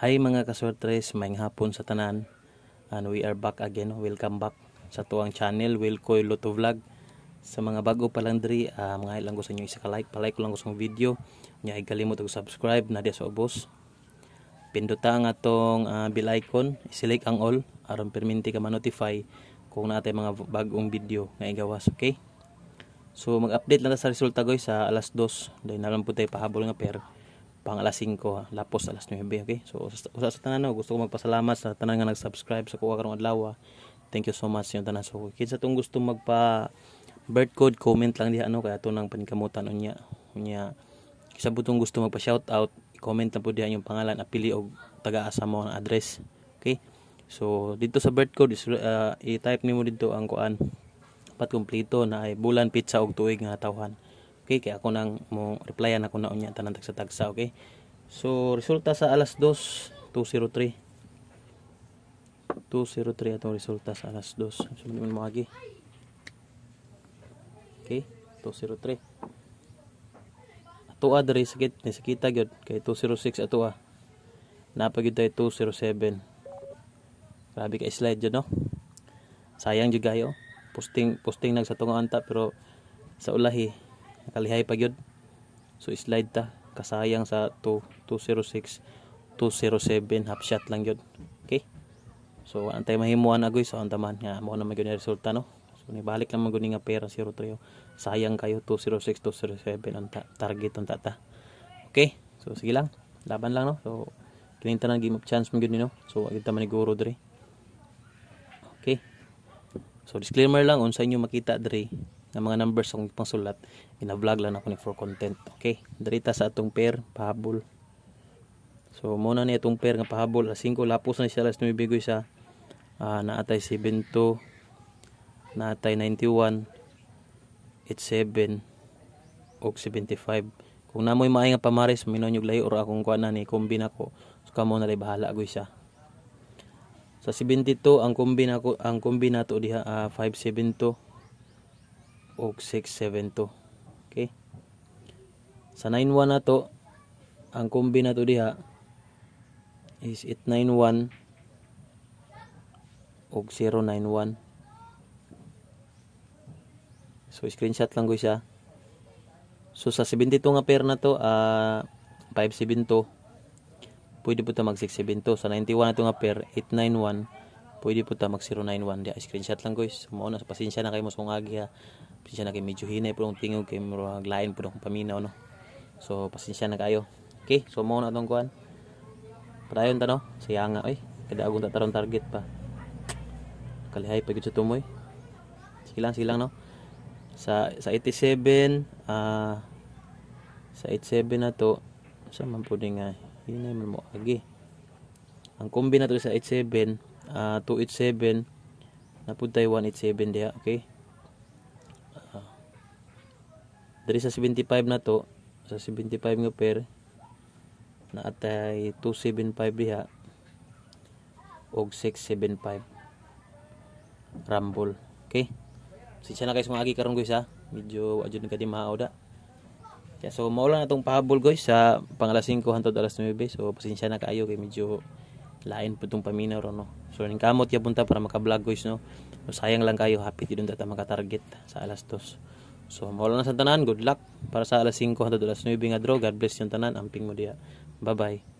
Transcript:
Hi mga kasortres, maing hapon sa tanan and we are back again, welcome back sa tuwang channel, Wilcoy Loto Vlog sa mga bago pa lang diri, uh, mga ilang ko sa inyo isa ka like, palike ko lang gusto sa video nya igalimot og subscribe na di sa ubos pinduta ang atong uh, ah, bell icon, i-select ang all aron perminti ka ma-notify kung naatay mga bagong video nga igawas, okay? So mag-update lang ta sa resulta guys sa alas 2 dahil nalang po tayo pahabol nga per pang alas 5 ah. lapos alas 9 okay so usa sa tanan gusto ko magpasalamat sa tanan nga nag-subscribe sa kuha karong adlaw ah. thank you so much yung tanan so kinsa tong gusto magpa birth code comment lang diha ano kay ato nang panikamutan unya unya kinsa butong gusto magpa shout out comment lang po diha yung pangalan apili og taga-asa mo ang address okay so dito sa birth code is, uh, i-type nimo dito ang kuan pat kompleto na ay bulan pizza og tuig nga tawhan okay kaya ako nang mo replyan ako na unya tanan tanang sa tagsa okay so resulta sa alas 2 203 203 atong resulta sa alas 2 so man mo agi okay 203 ato diri sakit ni sakita gyud kay 206 atoa napagid tay 207 grabe ka slide jud no sayang jud kayo posting posting nag sa tungo anta pero sa ulahi nakalihay pa gyud so slide ta kasayang sa 2 206 207 half shot lang gyud okay so antay mahimuan agoy so antaman nga mo na magyud resulta no so nibalik lang maguni nga pera 03 sayang kayo 206 207 ang ta target ang ta okay so sige lang laban lang no so kininta na game of chance magyud no so agita man ni guro dre okay so disclaimer lang unsa inyo makita dre ng mga numbers akong pangsulat gina-vlog lang ako ni for content okay darita sa atong pair pahabol so muna ni atong pair nga pahabol alas 5 lapos na siya alas 9 sa uh, naatay 72 naatay 91 87 og 75 kung namoy maay nga pamaris minonyog layo or akong kuan ni kombin ako so kamo na bahala goy siya sa 72 ang kombin ako ang kombin nato diha uh, ah, 572 o 672 okay sa 91 na to ang kombi na to diha is 891 og 091 so screenshot lang ko siya so sa 72 nga pair na to uh, ah, 572 pwede po ito mag 672 sa 91 na to nga pair 891 pwede po ta mag 091 dia screenshot lang guys mo na pasensya na kayo mo kung agi pasensya na kayo medyo hinay po ng tingog kay mo line po ng paminaw no so pasensya na kayo okay so mo na tong kuan padayon ta no saya nga oy ta tatarong target pa kalihay pagid sa tumoy sige lang no sa sa 87 ah uh, sa 87 na to sa man po nga hinay mo agi ang kombi na to sa 87 uh, 287 napuntay 187 diha okay uh, sa 75 na to sa 75 nga pair atay 275 diha og 675 rumble okay sige na guys mga agi karon guys ha medyo adyo na kadimahaw da kaya so maulan atong pahabol guys sa pangalas 5 hantod alas 9 so pasensya na kaayo kay medyo lain po itong paminaw no so ning kamot ya punta para maka-vlog guys no so, sayang lang kayo happy tidon ta maka-target sa alas 2 so mawala na sa tanan good luck para sa alas 5 hangtod alas 9 nga draw god bless yung tanan amping mo diya bye bye